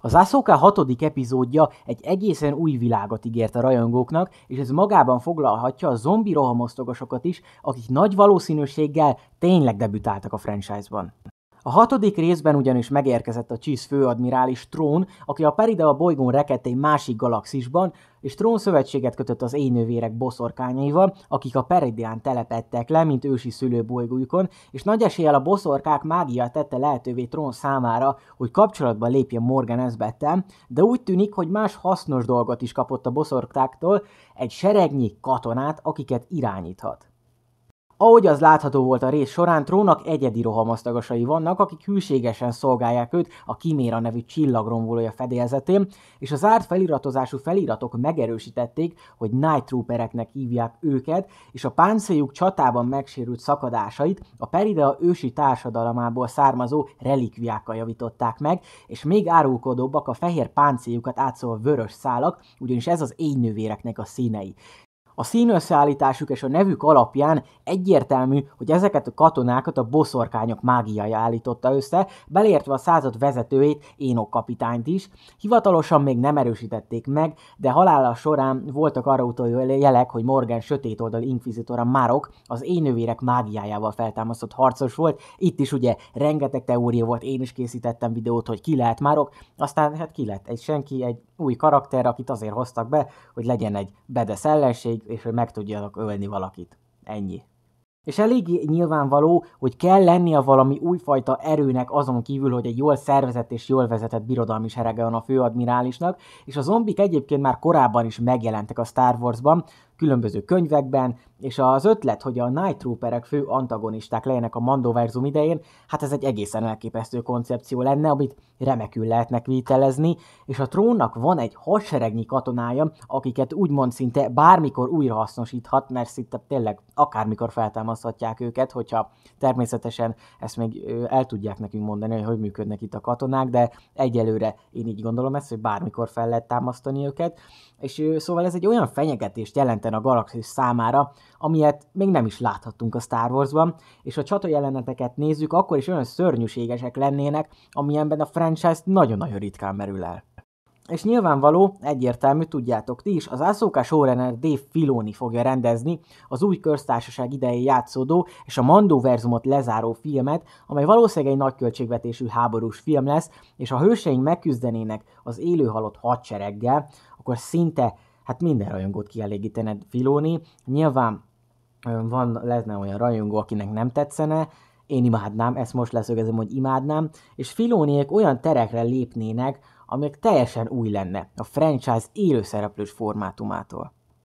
Az Ashoka hatodik epizódja egy egészen új világot ígért a rajongóknak, és ez magában foglalhatja a zombi rohamosztogosokat is, akik nagy valószínűséggel tényleg debütáltak a franchise-ban. A hatodik részben ugyanis megérkezett a Csisz főadmirális Trón, aki a Perida a bolygón rekedt egy másik galaxisban, és Trón szövetséget kötött az éjnővérek boszorkányaival, akik a Peridián telepettek le, mint ősi szülőbolygójukon, és nagy eséllyel a boszorkák mágia tette lehetővé Trón számára, hogy kapcsolatba lépjen Morgan Esbettel, de úgy tűnik, hogy más hasznos dolgot is kapott a boszorkáktól, egy seregnyi katonát, akiket irányíthat. Ahogy az látható volt a rész során, Trónak egyedi rohamasztagasai vannak, akik hűségesen szolgálják őt a Kiméra nevű csillagrombolója fedélzetén, és az árt feliratozású feliratok megerősítették, hogy Night Troopereknek hívják őket, és a páncéjuk csatában megsérült szakadásait a Peridea ősi társadalmából származó relikviákkal javították meg, és még árulkodóbbak a fehér páncéljukat átszolva vörös szálak, ugyanis ez az éjnővéreknek a színei. A színösszeállításuk és a nevük alapján egyértelmű, hogy ezeket a katonákat a boszorkányok mágiája állította össze, belértve a század vezetőjét, Énok kapitányt is. Hivatalosan még nem erősítették meg, de halála során voltak arra utaló jelek, hogy Morgan sötét oldal inkvizitora Márok az énővérek mágiájával feltámasztott harcos volt. Itt is ugye rengeteg teória volt, én is készítettem videót, hogy ki lehet Márok, aztán hát ki lett egy senki, egy új karakter, akit azért hoztak be, hogy legyen egy bedesz ellenség, és hogy meg tudjanak ölni valakit. Ennyi. És elég nyilvánvaló, hogy kell lennie valami újfajta erőnek azon kívül, hogy egy jól szervezett és jól vezetett birodalmi serege van a főadmirálisnak, és a zombik egyébként már korábban is megjelentek a Star Wars-ban különböző könyvekben, és az ötlet, hogy a Night Trooperek fő antagonisták legyenek a Mandoverzum idején, hát ez egy egészen elképesztő koncepció lenne, amit remekül lehetnek vitelezni, és a trónnak van egy hadseregnyi katonája, akiket úgymond szinte bármikor újrahasznosíthat, mert szinte tényleg akármikor feltámaszthatják őket, hogyha természetesen ezt még el tudják nekünk mondani, hogy hogy működnek itt a katonák, de egyelőre én így gondolom ezt, hogy bármikor fel lehet támasztani őket, és szóval ez egy olyan fenyegetést jelent területen a galaxis számára, amilyet még nem is láthattunk a Star Wars-ban, és ha csata jeleneteket nézzük, akkor is olyan szörnyűségesek lennének, amilyenben a franchise nagyon-nagyon ritkán merül el. És nyilvánvaló, egyértelmű, tudjátok ti is, az Ashoka showrunner Dave Filoni fogja rendezni az új köztársaság idején játszódó és a verzumot lezáró filmet, amely valószínűleg egy nagy költségvetésű háborús film lesz, és ha hőseink megküzdenének az élőhalott hadsereggel, akkor szinte hát minden rajongót kielégítened Filóni. Nyilván van, lenne olyan rajongó, akinek nem tetszene, én imádnám, ezt most leszögezem, hogy imádnám, és Filóniek olyan terekre lépnének, amik teljesen új lenne a franchise élőszereplős formátumától.